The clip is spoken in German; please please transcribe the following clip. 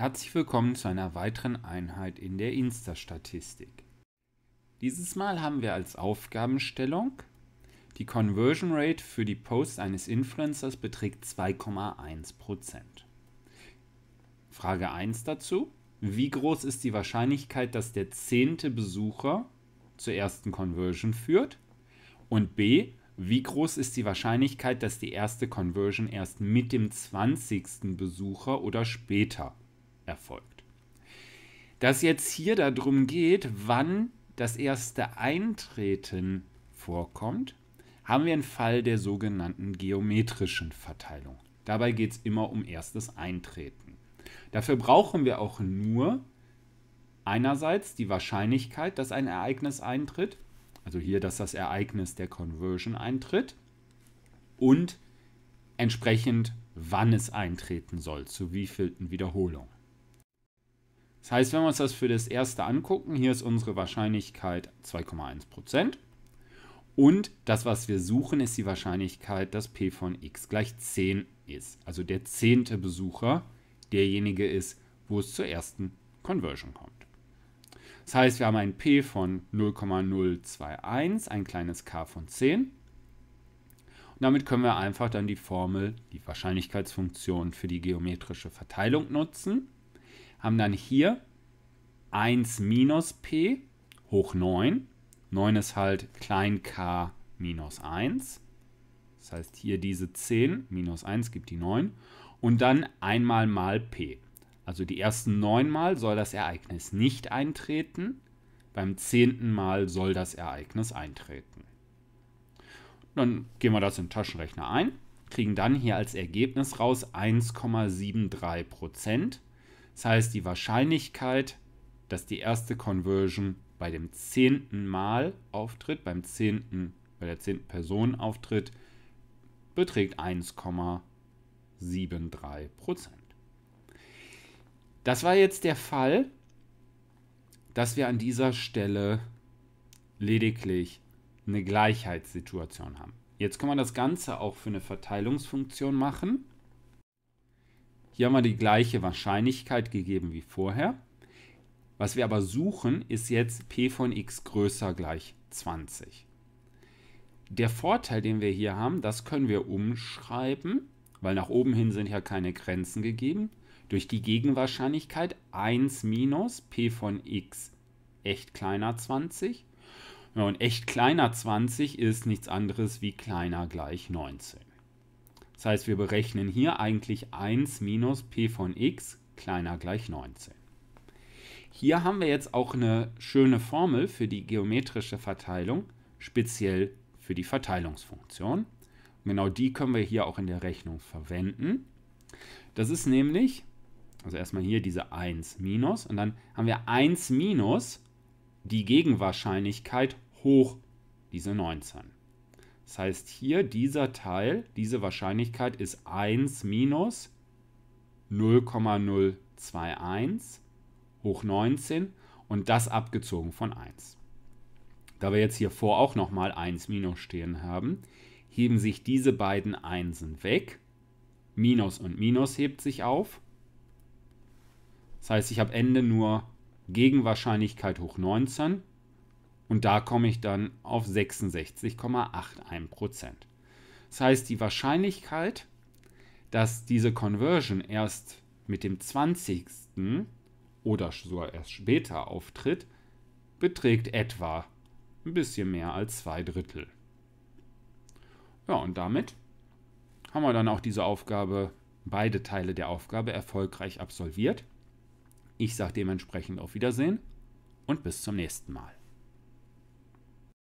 Herzlich willkommen zu einer weiteren Einheit in der Insta-Statistik. Dieses Mal haben wir als Aufgabenstellung die Conversion Rate für die Posts eines Influencers beträgt 2,1%. Frage 1 dazu. Wie groß ist die Wahrscheinlichkeit, dass der zehnte Besucher zur ersten Conversion führt? Und B, wie groß ist die Wahrscheinlichkeit, dass die erste Conversion erst mit dem 20. Besucher oder später erfolgt. Dass jetzt hier darum geht, wann das erste Eintreten vorkommt, haben wir einen Fall der sogenannten geometrischen Verteilung. Dabei geht es immer um erstes Eintreten. Dafür brauchen wir auch nur einerseits die Wahrscheinlichkeit, dass ein Ereignis eintritt, also hier, dass das Ereignis der Conversion eintritt und entsprechend, wann es eintreten soll, zu wievielten Wiederholungen. Das heißt, wenn wir uns das für das erste angucken, hier ist unsere Wahrscheinlichkeit 2,1%. Und das, was wir suchen, ist die Wahrscheinlichkeit, dass p von x gleich 10 ist. Also der zehnte Besucher derjenige ist, wo es zur ersten Conversion kommt. Das heißt, wir haben ein p von 0,021, ein kleines k von 10. Und damit können wir einfach dann die Formel, die Wahrscheinlichkeitsfunktion für die geometrische Verteilung nutzen haben dann hier 1 minus p hoch 9. 9 ist halt klein k minus 1. Das heißt, hier diese 10 minus 1 gibt die 9. Und dann einmal mal p. Also die ersten 9 Mal soll das Ereignis nicht eintreten. Beim zehnten Mal soll das Ereignis eintreten. Dann gehen wir das im Taschenrechner ein, kriegen dann hier als Ergebnis raus 1,73 Prozent. Das heißt, die Wahrscheinlichkeit, dass die erste Conversion bei dem zehnten Mal auftritt, beim zehnten, bei der zehnten Person auftritt, beträgt 1,73 Das war jetzt der Fall, dass wir an dieser Stelle lediglich eine Gleichheitssituation haben. Jetzt kann man das Ganze auch für eine Verteilungsfunktion machen. Hier haben wir die gleiche Wahrscheinlichkeit gegeben wie vorher. Was wir aber suchen, ist jetzt p von x größer gleich 20. Der Vorteil, den wir hier haben, das können wir umschreiben, weil nach oben hin sind ja keine Grenzen gegeben, durch die Gegenwahrscheinlichkeit 1 minus p von x echt kleiner 20. und echt kleiner 20 ist nichts anderes wie kleiner gleich 19. Das heißt, wir berechnen hier eigentlich 1 minus p von x kleiner gleich 19. Hier haben wir jetzt auch eine schöne Formel für die geometrische Verteilung, speziell für die Verteilungsfunktion. Und genau die können wir hier auch in der Rechnung verwenden. Das ist nämlich, also erstmal hier diese 1 minus und dann haben wir 1 minus die Gegenwahrscheinlichkeit hoch diese 19. Das heißt hier, dieser Teil, diese Wahrscheinlichkeit ist 1 minus 0,021 hoch 19 und das abgezogen von 1. Da wir jetzt hier vor auch nochmal 1 minus stehen haben, heben sich diese beiden Einsen weg. Minus und Minus hebt sich auf. Das heißt, ich habe Ende nur Gegenwahrscheinlichkeit hoch 19 und da komme ich dann auf 66,81 Prozent. Das heißt, die Wahrscheinlichkeit, dass diese Conversion erst mit dem 20. oder sogar erst später auftritt, beträgt etwa ein bisschen mehr als zwei Drittel. Ja, und damit haben wir dann auch diese Aufgabe, beide Teile der Aufgabe erfolgreich absolviert. Ich sage dementsprechend auf Wiedersehen und bis zum nächsten Mal.